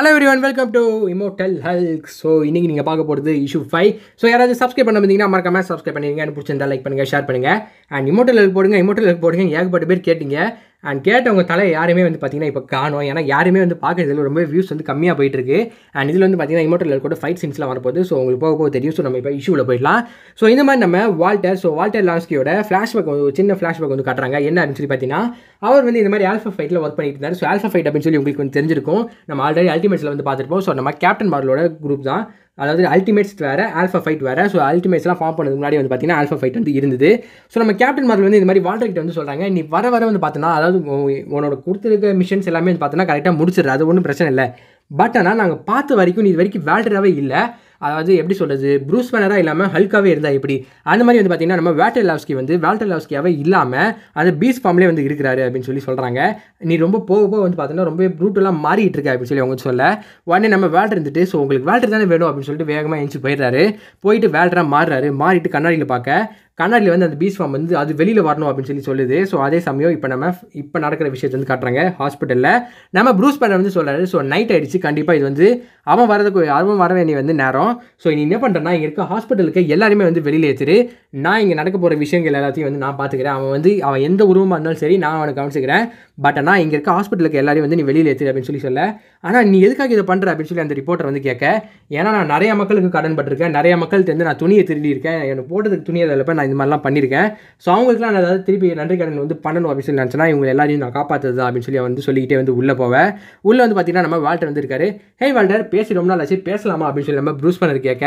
hello every one welcome to immortal Hulk so இன்றைக்கி நீங்கள் பார்க்க போகிறது இஷ்யூ ஃபைவ் ஸோ யாராவது சப்ஸ்கிரைப் பண்ண வந்தீங்கன்னா மறக்காமல் சப்ஸ்கிரைப் பண்ணிடுங்க எனக்கு பிடிச்சிருந்தா லைக் பண்ணுங்கள் ஷேர் பண்ணுங்கள் அண்ட் இமோட்டல் ஹெல்ப் போடுங்க இமோட்டல் ஹெல்ப் போடுங்க ஏகப்பட்ட பேர் கேட்டிங்க அண்ட் கேட்டவங்க தலை யாருமே வந்து பார்த்தீங்கன்னா இப்போ காணும் ஏன்னா யாருமே வந்து பார்க்குறதுல ரொம்ப வியூஸ் வந்து கம்மியாக போயிட்டு இருக்கு அண்ட் இதில் வந்து பார்த்தீங்கன்னா இமோட்டரில் கூட ஃபைட் சீன்ஸ்லாம் வரப்போகுது ஸோ உங்களுக்கு போக போக தெரியும் ஸோ நம்ம இப்போ இஷ்யூவில் போயிடலாம் ஸோ இந்த மாதிரி நம்ம வால்டர் ஸோ வால்டர் லான்ஸ்கியோட ஃப்ளாஷ்பேக் வந்து சின்ன ஃப்ளாஷ்பேக் வந்து காட்டுறாங்க என்ன அப்படின்னு சொல்லி பார்த்தீங்கன்னா அவர் வந்து இந்த மாதிரி ஆல்ஃபா ஃபைட்டில் ஒர்க் பண்ணிட்டு இருந்தார் ஸோ ஆல்ஃபா ஃபைட் அப்படின்னு சொல்லி உங்களுக்கு வந்து தெரிஞ்சிருக்கும் நம்ம ஆல்ரெடி அல்டிமேட்ஸில் வந்து பார்த்துருப்போம் ஸோ நம்ம கேப்டன் மார்லோட குரூப் தான் அதாவது அல்டிமேட்ஸ் வேறு ஆல்ஃபா ஃபைட் வேறு ஸோ அல்டிமேட்ஸ்லாம் ஃபார்ம் பண்ணது முன்னாடி வந்து பார்த்தீங்கன்னா ஆல்ஃபா ஃபைட் வந்து இருந்தது ஸோ நம்ம கேப்டன் மார்வல் வந்து இந்த மாதிரி வாட்டர்கிட்ட வந்து சொல்கிறாங்க நீ வர வர வந்து பார்த்தோன்னா அதாவது உன்னோட கொடுத்துருக்க மிஷன்ஸ் எல்லாமே வந்து பார்த்தோன்னா கரெக்டாக முடிச்சிடுறது அது ஒன்றும் பிரச்சனை இல்லை பட் ஆனால் நாங்கள் பார்த்த வரைக்கும் நீ இது வரைக்கும் வேல்டராகவே இல்லை அதாவது எப்படி சொல்கிறது ப்ரூஸ் பேனராக இல்லாமல் ஹல்காவே இருந்தால் எப்படி அந்த மாதிரி வந்து பார்த்திங்கன்னா நம்ம வேட்டர் லாவ்ஸ்கி வந்து வேல்டர் லாவ்ஸ்கியாகவே இல்லாமல் அந்த பீஸ் ஃபார்ம்லேயே வந்து இருக்கிறாரு அப்படின்னு சொல்லி சொல்கிறாங்க நீ ரொம்ப போக போக வந்து பார்த்தீங்கன்னா ரொம்ப ப்ரூட்டெல்லாம் மாறிட்டு இருக்க அப்படின்னு சொல்லி அவங்க சொல்ல உடனே நம்ம வேல்டர் இருந்துட்டு ஸோ உங்களுக்கு வேல்டர் தானே வேணும் அப்படின்னு சொல்லிட்டு வேகமாக எழுந்து போயிடுறாரு போயிட்டு வேல்டராக மாறுறாரு மாறிட்டு கண்ணாடியில் பார்க்க கண்ணாடியில் வந்து அந்த பீஸ் ஃபார்ம் வந்து அது வெளியில் வரணும் அப்படின்னு சொல்லி சொல்லுது ஸோ அதே சமயம் இப்போ நம்ம இப்போ நடக்கிற விஷயத்தை வந்து காட்டுறாங்க ஹாஸ்பிட்டலில் நம்ம ப்ரூஸ் பேனர் வந்து சொல்கிறாரு ஸோ நைட் ஆகிடுச்சு கண்டிப்பாக இது வந்து அவன் வரதுக்கு அவன் வர வேண்டிய வந்து நேரம் ஸோ நீ என்ன பண்ணுறேன்னா இங்கே இருக்க ஹாஸ்பிட்டலுக்கு எல்லாருமே வந்து வெளியில் ஏற்று நான் இங்கே நடக்க போகிற விஷயங்கள் எல்லாத்தையும் வந்து நான் பார்த்துக்கிறேன் அவன் வந்து அவன் எந்த உருவமாக இருந்தாலும் சரி நான் அவனை கவனிச்சுக்கிறேன் பட் ஆனால் இங்கே இருக்க ஹாஸ்பிட்டலுக்கு எல்லாரையும் வந்து நீ வெளியில் ஏற்று அப்படின்னு சொல்லி சொல்ல ஆனால் நீ எதுக்காக இதை பண்ணுற அப்படின்னு சொல்லி அந்த ரிப்போர்ட்டர் வந்து கேட்க ஏன்னா நான் நிறைய மக்களுக்கு கடன் பட்டிருக்கேன் நிறைய மக்கள்கிட்ட வந்து நான் துணியை திருடி இருக்கேன் எனக்கு போட்டதுக்கு துணியை அதில் நான் இந்த மாதிரிலாம் பண்ணியிருக்கேன் ஸோ அவங்களுக்குலாம் நான் அதாவது திருப்பி நன்றி கடன் வந்து பண்ணணும் அப்படின்னு சொல்லி நினச்சினா இவங்க எல்லாரையும் நான் காப்பாற்றுறது அப்படின்னு சொல்லி வந்து சொல்லிக்கிட்டே வந்து உள்ளே போவேன் உள்ளே வந்து பார்த்தீங்கன்னா நம்ம வால்டர் வந்துருக்காரு ஹே வேல்டர் பேசி ரொம்ப நாள் ஆச்சு பேசலாமா அப்படின்னு சொல்லி நம்ம ப்ரூஸ் பண்ணர் கேட்க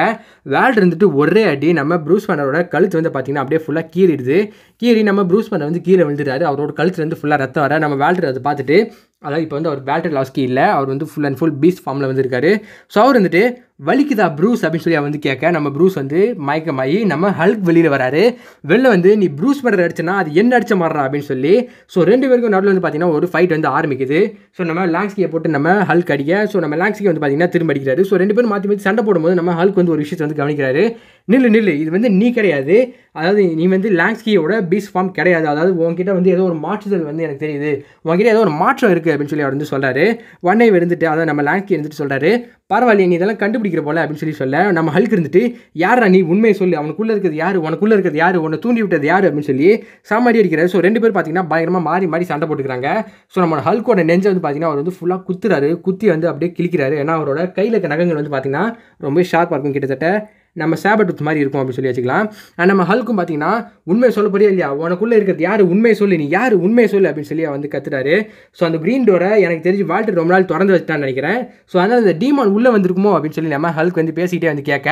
வால்டர் வந்துட்டு ஒரே அடி நம்ம ப்ரூஸ் பண்ணரோட கழுத்து வந்து பார்த்தீங்கன்னா அப்படியே ஃபுல்லாக கீறிடுது கீறி நம்ம ப்ரூஸ் பண்ணர் வந்து கீழே விழுந்துட்டாரு அவரோட கழுத்து வந்து ஃபுல்லாக ரத்தம் வர நம்ம வால்டர் அதை பார்த்துட்டு அதாவது இப்போ வந்து அவர் பேட்டரி லாஸ்கி இல்லை அவர் வந்து ஃபுல் அண்ட் ஃபுல் பீஸ் ஃபார்மில் வந்திருக்காரு ஸோ அவர் வந்துட்டு வலிக்குதா ப்ரூஸ் அப்படின்னு சொல்லி அவன் வந்து கேட்க நம்ம ப்ரூஸ் வந்து மயக்கமாயி நம்ம ஹல்க் வெளியில் வராரு வெளில வந்து நீ ப்ரூஸ் பண்ணுற அடிச்சுன்னா அது என்ன அடிச்ச மாறுறா அப்படின்னு சொல்லி ஸோ ரெண்டு பேருக்கும் நடுவில் வந்து பார்த்தீங்கன்னா ஒரு ஃபைட் வந்து ஆரம்பிக்குது ஸோ நம்ம லாங்ஸ்கியை போட்டு நம்ம ஹல்க் அடிக்க ஸோ நம்ம லாங்ஸ்கியை வந்து பார்த்தீங்கன்னா திரும்ப அடிக்கிறாரு ஸோ ரெண்டு பேரும் மாற்றி மாற்றி சண்டை போடும்போது நம்ம ஹல்க் வந்து ஒரு விஷயத்தை வந்து கவனிக்கிறாரு நில்லு நில்லு இது வந்து நீ கிடையாது அதாவது நீ வந்து லாங்ஸ்கியோட பீஸ் ஃபார்ம் கிடையாது அதாவது உங்ககிட்ட வந்து ஏதோ ஒரு மாற்றுதல் வந்து எனக்கு தெரியுது உங்ககிட்ட ஏதோ ஒரு மாற்றம் இருக்குது அப்படின்னு சொல்லி அவர் வந்து சொல்கிறாரு ஒன்னே இருந்துட்டு அதாவது நம்ம லாங்ஸ்கி இருந்துட்டு சொல்கிறாரு பரவாயில்ல நீ இதெல்லாம் கண்டுபிடிக்க கண்டுபிடிக்கிற போல அப்படின்னு சொல்லி சொல்ல நம்ம ஹல்க் இருந்துட்டு யாரா நீ உண்மையை சொல்லு அவனுக்குள்ளே இருக்கிறது யார் உனக்குள்ளே இருக்கிறது யார் உன்னை தூண்டி விட்டது யார் அப்படின்னு சொல்லி சாமாடி அடிக்கிறாரு ஸோ ரெண்டு பேர் பார்த்தீங்கன்னா பயங்கரமாக மாறி மாறி சண்டை போட்டுக்கிறாங்க ஸோ நம்ம ஹல்கோட நெஞ்சை வந்து பார்த்தீங்கன்னா அவர் வந்து ஃபுல்லாக குத்துறாரு குத்தி வந்து அப்படியே கிழிக்கிறாரு ஏன்னா அவரோட கையில் இருக்க நகங்கள் வந்து பார்த்தீங்கன்னா ரொம்ப ஷார்ப்பாக இருக்கும் கிட்டத்தட்ட நம்ம சேபட்ரூத் மாதிரி இருக்கும் அப்படின்னு சொல்லி வச்சுக்கலாம் அண்ட் நம்ம ஹல்க்கும் பார்த்தீங்கன்னா உண்மையை சொல்ல போறியா இல்லையா உனக்குள்ளே இருக்கிறது யார் உண்மையை சொல்லு நீ யார் உண்மையை சொல்லு அப்படின்னு சொல்லி வந்து கத்துறாரு ஸோ அந்த க்ரீன் டோரை எனக்கு தெரிஞ்சு வாழ்க்கை ரொம்ப நாள் திறந்து வச்சுட்டான்னு நினைக்கிறேன் ஸோ அதனால் அந்த டீமான் உள்ளே வந்திருக்குமோ அப்படின்னு சொல்லி நம்ம ஹல்க் வந்து பேசிகிட்டே வந்து கேட்க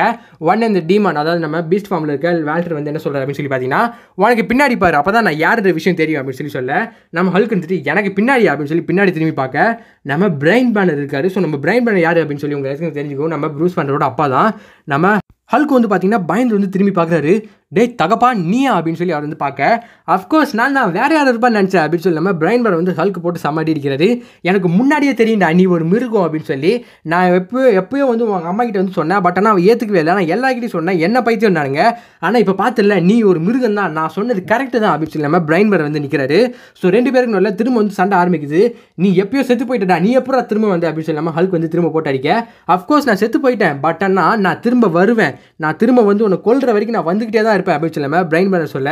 ஒன் அந்த டீமான் அதாவது நம்ம பீஸ்ட் ஃபார்மில் இருக்க வாழ்க்கை வந்து என்ன சொல்கிறார் அப்படின்னு சொல்லி பார்த்தீங்கன்னா உனக்கு பின்னாடி பாரு அப்போ தான் நான் யார் விஷயம் தெரியும் அப்படின்னு சொல்லி சொல்ல நம்ம ஹல்க் வந்துட்டு எனக்கு பின்னாடி அப்படின்னு சொல்லி பின்னாடி திரும்பி பார்க்க நம்ம பிரைன் பேனர் இருக்காரு ஸோ நம்ம பிரைன் பேனர் யார் அப்படின்னு சொல்லி உங்களுக்கு தெரிஞ்சுக்கோ நம்ம ப்ரூஸ் பேனரோட அப்பா தான் நம்ம ஹல்க் வந்து பார்த்தீங்கன்னா பயந்து வந்து திரும்பி பார்க்குறாரு டே தகப்பா நீயா அப்படின்னு சொல்லி அவர் வந்து பார்க்க அஃப்கோர்ஸ் நான் தான் வேறு யார் இருப்பான்னு நினச்சேன் அப்படின்னு சொல்லி நம்ம பிரைன் பர் வந்து ஹல்க் போட்டு சமாடி இருக்கிறது எனக்கு முன்னாடியே தெரியும்டா நீ ஒரு மிருகம் அப்படின்னு சொல்லி நான் எப்போ எப்போயோ வந்து உங்கள் அம்மா கிட்ட வந்து சொன்னேன் பட் ஆனால் அவன் ஏற்றுக்கவே இல்லை நான் எல்லாருக்கிட்டையும் சொன்னேன் என்ன பைத்தியம் நானுங்க ஆனால் இப்போ பார்த்துல நீ ஒரு மிருகம் தான் நான் சொன்னது கரெக்டு தான் அப்படின்னு சொல்லி நம்ம பிரைன் பர் வந்து நிற்கிறாரு ஸோ ரெண்டு பேருக்கு நல்ல திரும்ப வந்து சண்டை ஆரம்பிக்குது நீ எப்பயோ செத்து போயிட்டடா நீ எப்போ திரும்ப வந்து அப்படின்னு சொல்லி ஹல்க் வந்து திரும்ப போட்டு அடிக்க அஃப்கோர்ஸ் நான் செத்து போயிட்டேன் பட் ஆனால் நான் திரும்ப வருவேன் நான் திரும்ப வந்து உன்னை கொள்ற வரைக்கும் நான் வந்துக்கிட்டே தான் இருப்பேன் அப்படின்னு சொல்லாமல் பிரைன் மேனர் சொல்ல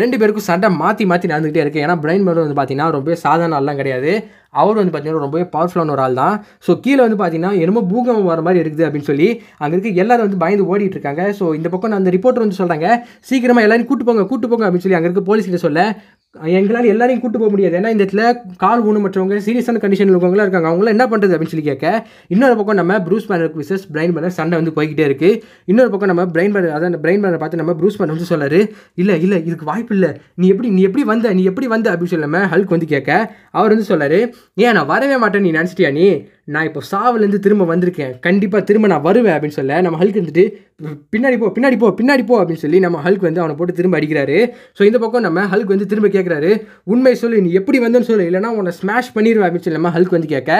ரெண்டு பேருக்கும் சண்டை மாற்றி மாற்றி நடந்துகிட்டே இருக்கு ஏன்னா பிரைன் மேனர் வந்து பார்த்தீங்கன்னா ரொம்பவே சாதாரண ஆள்லாம் கிடையாது அவர் வந்து பார்த்தீங்கன்னா ரொம்பவே பவர்ஃபுல்லான ஒரு ஆள் தான் ஸோ கீழே வந்து பார்த்தீங்கன்னா என்னமோ பூகம்பம் வர மாதிரி இருக்குது அப்படின்னு சொல்லி அங்கே இருக்க எல்லாரும் வந்து பயந்து ஓடிட்டு இருக்காங்க ஸோ இந்த பக்கம் அந்த ரிப்போர்ட்டர் வந்து சொல்கிறாங்க சீக்கிரமாக எல்லாரும் கூட்டு போங்க கூட்டு போங்க அப்படின்னு சொல்லி அங்கே இருக்க போலீஸ்கிட்ட சொல்ல எங்களால் எல்லாரையும் கூட்டு போக முடியாது ஏன்னா இந்த இடத்துல கால் மற்றவங்க சீரியஸான கண்டிஷனில் இருக்கவங்களாம் இருக்காங்க அவங்களாம் என்ன பண்ணுறது அப்படின்னு சொல்லி கேட்க இன்னொரு பக்கம் நம்ம Bruce Banner versus Brian Banner சண்டை வந்து போய்கிட்டே இருக்குது இன்னொரு பக்கம் நம்ம பிரைன் பேனர் அதான் பிரைன் பேனர் பார்த்து நம்ம ப்ரூஸ் பேனர் வந்து சொல்லாரு இல்லை இல்லை இதுக்கு வாய்ப்பு இல்லை நீ எப்படி நீ எப்படி வந்த நீ எப்படி வந்த அப்படின்னு சொல்லாமல் ஹல்க் வந்து கேட்க அவர் வந்து சொல்லாரு ஏன் நான் வரவே மாட்டேன் நீ நினச்சிட்டியா நீ நான் இப்போ சாவிலேருந்து திரும்ப வந்திருக்கேன் கண்டிப்பாக திரும்ப நான் வருவேன் அப்படின்னு சொல்ல நம்ம ஹல்க் இருந்துட்டு பின்னாடி போ பின்னாடி போ பின்னாடி போ அப்படின்னு சொல்லி நம்ம ஹல்க் வந்து அவனை போட்டு திரும்ப அடிக்கிறாரு ஸோ இந்த பக்கம் நம்ம ஹல்க் வந்து திரும்ப கேட்குறாரு உண்மை சொல்லு நீ எப்படி வந்தேன்னு சொல்லு இல்லைனா உன்னை ஸ்மாஷ் பண்ணிடுவேன் அப்படின்னு சொல்லி நம்ம ஹல்க் வந்து கேட்க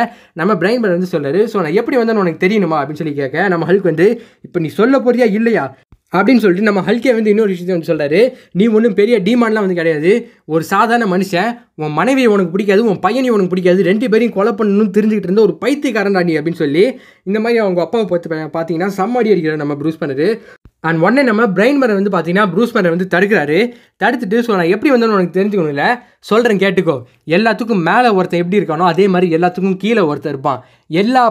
நம்ம பிரைன் பட் வந்து சொல்லாரு ஸோ நான் எப்படி வந்தேன்னு உனக்கு தெரியணுமா அப்படின்னு சொல்லி கேட்க நம்ம ஹல்க் வந்து இப்போ நீ சொல்ல போறியா இல்லையா அப்படின்னு சொல்லிட்டு நம்ம ஹல்கே வந்து இன்னொரு விஷயத்தை வந்து சொல்கிறாரு நீ ஒன்றும் பெரிய டிமாண்ட்லாம் வந்து கிடையாது ஒரு சாதாரண மனுஷன் உன் மனைவி உனக்கு பிடிக்காது உன் பையனை உனக்கு பிடிக்காது ரெண்டு பேரையும் கொலை பண்ணணும்னு தெரிஞ்சுக்கிட்டு இருந்த ஒரு பைத்தியக்காரன்டா நீ அப்படின்னு சொல்லி இந்த மாதிரி அவங்க அப்பாவை பார்த்து பார்த்தீங்கன்னா சம்மாடி அடிக்கிறார் நம்ம ப்ரூஸ் பண்ணுறது அண்ட் உடனே நம்ம பிரைன் மரம் வந்து பார்த்தீங்கன்னா ப்ரூஸ் மரம் வந்து தடுக்கிறாரு தடுத்துட்டு ஸோ நான் எப்படி வந்தாலும் உனக்கு தெரிஞ்சுக்கணும் இல்லை சொல்கிறேன் கேட்டுக்கோ எல்லாத்துக்கும் மேலே ஒருத்தர் எப்படி இருக்கானோ அதே மாதிரி எல்லாத்துக்கும் கீழே ஒருத்தர் இருப்பான் எல்லா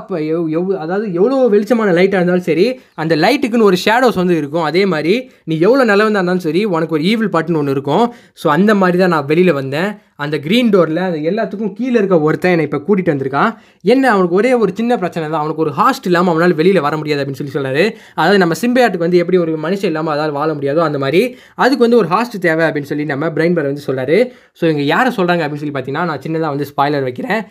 எவ் அதாவது எவ்வளோ வெளிச்சமான லைட்டாக இருந்தாலும் சரி அந்த லைட்டுக்குன்னு ஒரு ஷேடோஸ் வந்து இருக்கும் அதே மாதிரி நீ எவ்வளோ நிலவந்தா இருந்தாலும் சரி உனக்கு ஒரு ஈவில் பாட்டுன்னு ஒன்று இருக்கும் ஸோ அந்த மாதிரி தான் நான் வெளியில் வந்தேன் அந்த க்ரீன் டோரில் அந்த எல்லாத்துக்கும் கீழே இருக்க ஒருத்தன் என்னை இப்போ கூட்டிகிட்டு வந்திருக்கான் என்ன அவனுக்கு ஒரே ஒரு சின்ன பிரச்சனை தான் அவனுக்கு ஒரு ஹாஸ்ட் இல்லாமல் அவனால் வெளியில் வர முடியாது அப்படின்னு சொல்லி சொல்கிறாரு அதாவது நம்ம சிம்பையாட்டுக்கு வந்து எப்படி ஒரு மனுஷன் இல்லாமல் அதாவது வாழ முடியாதோ அந்த மாதிரி அதுக்கு வந்து ஒரு ஹாஸ்ட் தேவை தேவை அப்படின்னு சொல்லி நம்ம பிரெயின் பர் வந்து சொல்கிறாரு ஸோ இங்கே யாரை சொல்கிறாங்க அப்படின்னு சொல்லி பார்த்தீங்கன்னா நான் சின்னதாக வந்து ஸ்பாய்லர் வைக்கிறேன்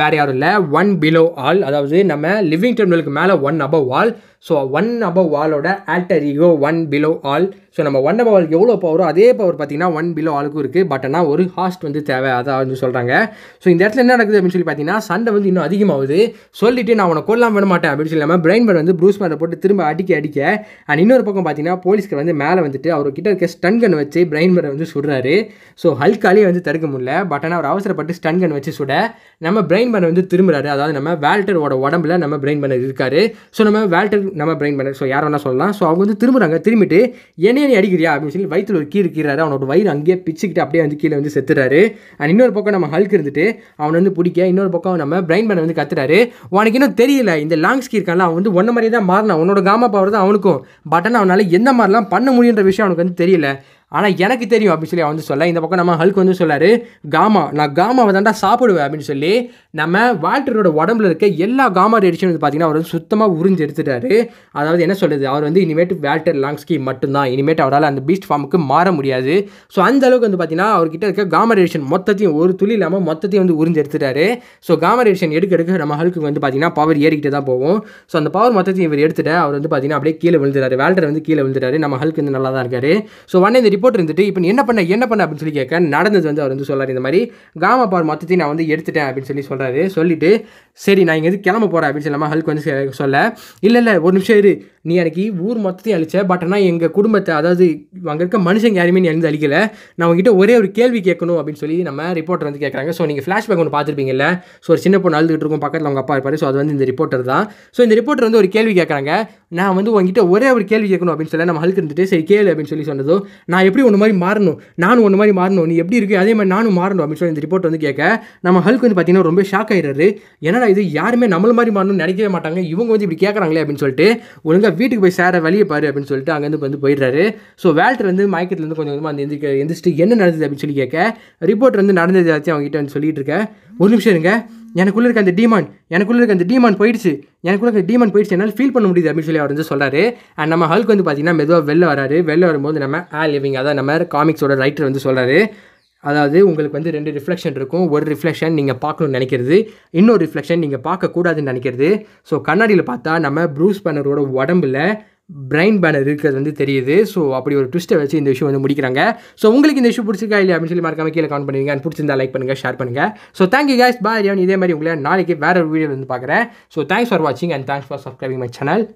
வேறு யாரும் இல்லை ஒன் பிலோ ஆல் அதாவது நம்ம லிவிங் டெர்மினலுக்கு மேலே one above all so one above ஆலோட alter ego one below all so நம்ம ஒன் பவர் எவ்வளோ பவரோ அதே பவர் பார்த்திங்கன்னா ஒன் பிலோ ஆளுக்கும் இருக்குது பட் ஆனால் ஒரு ஹாஸ்ட் வந்து தேவை அதை வந்து சொல்கிறாங்க ஸோ இந்த இடத்துல என்ன நடக்குது அப்படின்னு சொல்லி பார்த்தீங்கன்னா சண்டை வந்து இன்னும் அதிகமாகுது சொல்லிட்டு நான் உனக்கு கொல்லாம விட மாட்டேன் அப்படின்னு சொல்லி நம்ம பிரைன் பட் வந்து ப்ரூஸ் மேலே போட்டு திரும்ப அடிக்க அடிக்க அண்ட் இன்னொரு பக்கம் பார்த்தீங்கன்னா போலீஸ்க்கு வந்து மேலே வந்துட்டு அவர்கிட்ட இருக்க ஸ்டன் கன் வச்சு பிரைன் பட் வந்து சுடுறாரு ஸோ ஹல்காலேயே வந்து தடுக்க முடியல பட் ஆனால் அவர் அவசரப்பட்டு ஸ்டன் கன் வச்சு சுட நம்ம பிரெயின் பண்ண வந்து திரும்புறாரு அதாவது நம்ம வேல்டரோட உடம்புல நம்ம பிரெயின் பண்ண இருக்காரு ஸோ நம்ம வேல்டர் நம்ம பிரெயின் பண்ண ஸோ யார் வேணால் சொல்லலாம் ஸோ அவங்க வந்து திரும்புறாங்க திரும்பிட்டு என்னைய நீ அடிக்கிறியா அப்படின்னு சொல்லி வயிற்றில் ஒரு கீழே கீறாரு அவனோட வயிறு அங்கேயே பிச்சுக்கிட்டு அப்படியே வந்து கீழே வந்து செத்துறாரு அண்ட் இன்னொரு பக்கம் நம்ம ஹல்க் இருந்துட்டு அவன் வந்து பிடிக்க இன்னொரு பக்கம் நம்ம பிரைன் பண்ண வந்து கத்துறாரு உனக்கு இன்னும் தெரியல இந்த லாங் ஸ்கி இருக்கான்ல அவன் வந்து ஒன்ன மாதிரியே தான் மாறினான் உன்னோட காமா பவர் தான் அவனுக்கும் பட் ஆனால் அவனால் எந்த மாதிரிலாம் பண்ண முடியுன்ற விஷயம் அவனுக்கு வந்து தெரியல ஆனால் எனக்கு தெரியும் அப்படின்னு சொல்லி அவன் வந்து சொல்ல இந்த பக்கம் நம்ம ஹல்க் வந்து சொல்லார் காமா நான் காமாவை தாண்டா சாப்பிடுவேன் அப்படின்னு சொல்லி நம்ம வால்டரோட உடம்புல இருக்க எல்லா காமா ரேடிஷன் வந்து பார்த்தீங்கன்னா அவர் வந்து சுத்தமாக உறிஞ்சு எடுத்துட்டாரு அதாவது என்ன சொல்கிறது அவர் வந்து இனிமேட்டு வால்டர் லாங்ஸ்கி மட்டும்தான் இனிமேட்டு அவரால் அந்த பீஸ்ட் ஃபார்முக்கு மாற முடியாது ஸோ அந்த அளவுக்கு வந்து பார்த்தீங்கன்னா அவர்கிட்ட இருக்க காமா ரெடிஷன் மொத்தத்தையும் ஒரு துளி இல்லாமல் மொத்தத்தையும் வந்து உறிஞ்சு எடுத்துட்டாரு ஸோ காமா ரெடிஷன் எடுக்க எடுக்க நம்ம ஹல்க்கு வந்து பார்த்தீங்கன்னா பவர் ஏறிக்கிட்டு தான் போவோம் ஸோ அந்த பவர் மொத்தத்தையும் இவர் எடுத்துட்டு அவர் வந்து பார்த்தீங்கன்னா அப்படியே கீழே விழுந்துறாரு வேல்டர் வந்து கீழே விழுந்துறாரு நம்ம ஹல்க் வந்து நல்லா தான் இருக்காரு ஸோ ஒன்னே ரிப்போர்ட் இருந்துட்டு இப்போ என்ன பண்ண என்ன பண்ண அப்படின்னு சொல்லி கேட்க நடந்தது வந்து அவர் வந்து சொல்கிறார் இந்த மாதிரி காம பார் மொத்தத்தையும் நான் வந்து எடுத்துட்டேன் அப்படின்னு சொல்லி சொல்கிறாரு சொல்லிட்டு சரி நான் இங்கே கிளம்ப போகிறேன் அப்படின்னு சொல்லாமல் ஹல்க் வந்து சொல்ல இல்லை இல்லை ஒரு நிமிஷம் இரு நீ எனக்கு ஊர் மொத்தத்தையும் அழிச்ச பட் ஆனால் எங்கள் குடும்பத்தை அதாவது அங்கே இருக்க மனுஷங்க யாருமே நீ எழுந்து அழிக்கலை நான் உங்ககிட்ட ஒரே ஒரு கேள்வி கேட்கணும் அப்படின்னு சொல்லி நம்ம ரிப்போர்ட்டர் வந்து கேட்குறாங்க ஸோ நீங்கள் ஃப்ளாஷ்பேக் ஒன்று பார்த்துருப்பீங்கல்ல ஸோ ஒரு சின்ன பொண்ணு அழுதுகிட்டு இருக்கும் பக்கத்தில் அவங்க அப்பா இருப்பார் ஸோ அது வந்து இந்த ரிப்போர்ட்டர் தான் ஸோ இந்த ரிப்போர்ட்டர் வந்து ஒரு கேள்வி கேட்குறாங்க நான் வந்து உங்ககிட்ட ஒரே ஒரு கேள்வி கேட்கணும் அப்படின்னு சொல்லி நம்ம ஹல்க் இருந்துட்டு சரி கேள்வி அப்படின்னு சொல்லி சொன்னதோ நான் நான் எப்படி ஒன்று மாதிரி மாறணும் நானும் ஒன்று மாதிரி மாறணும் நீ எப்படி இருக்குது அதே மாதிரி நானும் மாறணும் அப்படின்னு சொல்லி இந்த ரிப்போர்ட் வந்து கேட்க நம்ம ஹல்க் வந்து பார்த்தீங்கன்னா ரொம்ப ஷாக் ஆயிடுறாரு என்னடா இது யாருமே நம்மள மாதிரி மாறணும்னு நினைக்கவே மாட்டாங்க இவங்க வந்து இப்படி கேட்குறாங்களே அப்படின்னு சொல்லிட்டு ஒழுங்காக வீட்டுக்கு போய் சேர வழியை பாரு அப்படின்னு சொல்லிட்டு அங்கேருந்து வந்து போயிடுறாரு ஸோ வேல்டர் வந்து மயக்கத்துலேருந்து கொஞ்சம் கொஞ்சமாக அந்த எந்திரிக்க எந்திரிச்சிட்டு என்ன நடந்தது அப்படின்னு சொல்லி கேட்க ரிப்போர்ட் வந்து நடந்தது ஏதாச்சும் அவங்ககிட்ட வந்து சொல்லிட்டு இருக்கேன் ஒரு நிமிஷம் இருங்க எனக்குள்ளே இருக்க அந்த டீமான் எனக்குள்ளே இருக்க அந்த டீமான் போயிடுச்சு எனக்குள்ளே இருக்க டீமான் போயிடுச்சு என்னால் ஃபீல் பண்ண முடியுது அப்படின்னு சொல்லி அவர் வந்து சொல்கிறாரு அண்ட் நம்ம ஹல்க் வந்து பார்த்தீங்கன்னா மெதுவாக வெளில வராரு வெளில வரும்போது நம்ம ஆ லிவிங் அதான் நம்ம காமிக்ஸோட ரைட்டர் வந்து சொல்கிறாரு அதாவது உங்களுக்கு வந்து ரெண்டு ரிஃப்ளெக்ஷன் இருக்கும் ஒரு ரிஃப்ளெக்ஷன் நீங்கள் பார்க்கணும்னு நினைக்கிறது இன்னொரு ரிஃப்ளெக்ஷன் நீங்கள் பார்க்கக்கூடாதுன்னு நினைக்கிறது ஸோ கண்ணாடியில் பார்த்தா நம்ம ப்ரூஸ் பண்ணரோட உடம்புல பிரைன் பேனர் இருக்கிறது வந்து தெரியுது ஸோ அப்படி ஒரு ட்விஸ்ட்டை வச்சு இந்த விஷயம் வந்து முடிக்கிறாங்க ஸோ உங்களுக்கு இந்த இஷ்யூ பிடிச்சிருக்கா இல்லை அப்படின்னு சொல்லி மறக்காம கீழே கமெண்ட் பண்ணுவீங்க அண்ட் பிடிச்சிருந்தா லைக் பண்ணுங்கள் ஷேர் பண்ணுங்கள் ஸோ தேங்க்யூ கேஸ் பாய் இதே மாதிரி உங்களை நாளைக்கு வேறு ஒரு வீடியோ வந்து பார்க்குறேன் ஸோ தேங்க்ஸ் ஃபார் வாட்சிங் and thanks for subscribing my channel